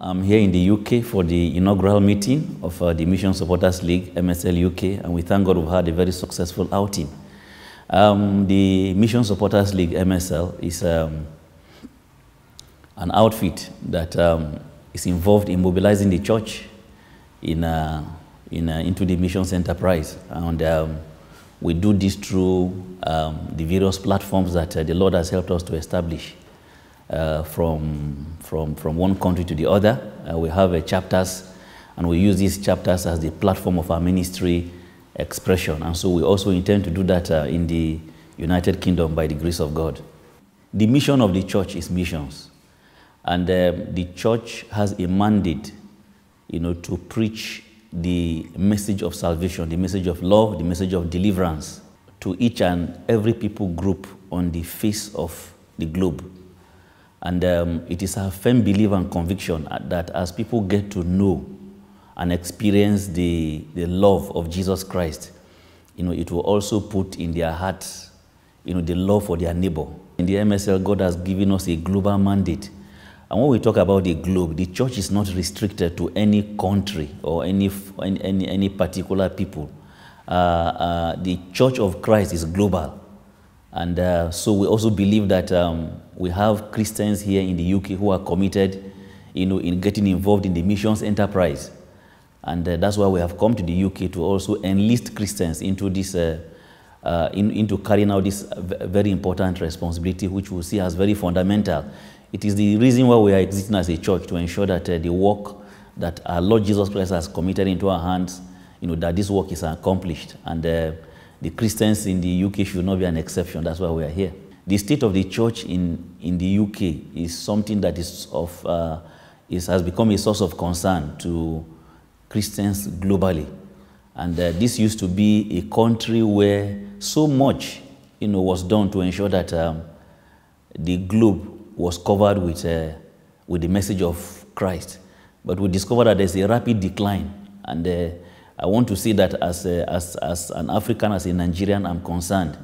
I'm here in the UK for the inaugural meeting of uh, the Mission Supporters League, MSL UK, and we thank God we've had a very successful outing. Um, the Mission Supporters League, MSL, is um, an outfit that um, is involved in mobilizing the church in, uh, in, uh, into the missions enterprise. And um, we do this through um, the various platforms that uh, the Lord has helped us to establish. Uh, from, from, from one country to the other. Uh, we have chapters, and we use these chapters as the platform of our ministry expression. And so we also intend to do that uh, in the United Kingdom by the grace of God. The mission of the church is missions. And um, the church has a mandate, you know, to preach the message of salvation, the message of love, the message of deliverance to each and every people group on the face of the globe. And um, it is our firm belief and conviction uh, that as people get to know and experience the, the love of Jesus Christ, you know, it will also put in their hearts, you know, the love for their neighbor. In the MSL, God has given us a global mandate. And when we talk about the globe, the church is not restricted to any country or any, any, any particular people. Uh, uh, the Church of Christ is global. And uh, so we also believe that um, we have Christians here in the UK who are committed, you know, in getting involved in the missions enterprise. And uh, that's why we have come to the UK to also enlist Christians into this, uh, uh in, into carrying out this very important responsibility, which we see as very fundamental. It is the reason why we are existing as a church, to ensure that uh, the work that our Lord Jesus Christ has committed into our hands, you know, that this work is accomplished. And uh, the Christians in the UK should not be an exception. That's why we are here. The state of the church in, in the UK is something that is of, uh, is, has become a source of concern to Christians globally. And uh, this used to be a country where so much you know, was done to ensure that um, the globe was covered with, uh, with the message of Christ. But we discovered that there's a rapid decline and uh, I want to see that as, a, as, as an African, as a Nigerian, I'm concerned.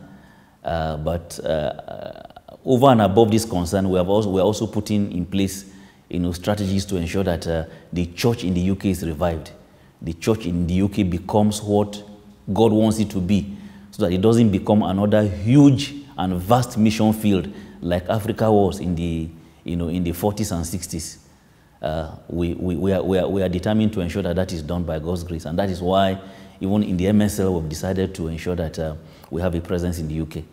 Uh, but uh, over and above this concern, we have also, we're also putting in place you know, strategies to ensure that uh, the church in the UK is revived. The church in the UK becomes what God wants it to be, so that it doesn't become another huge and vast mission field like Africa was in the, you know, in the 40s and 60s uh, we, we, we, are, we, are, we are determined to ensure that that is done by God's grace. And that is why, even in the MSL, we've decided to ensure that uh, we have a presence in the UK.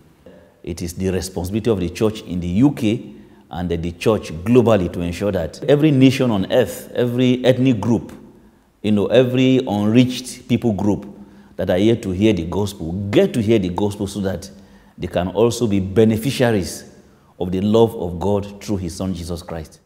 It is the responsibility of the church in the UK and the church globally to ensure that every nation on earth, every ethnic group, you know, every unreached people group that are here to hear the gospel get to hear the gospel so that they can also be beneficiaries of the love of God through His Son Jesus Christ.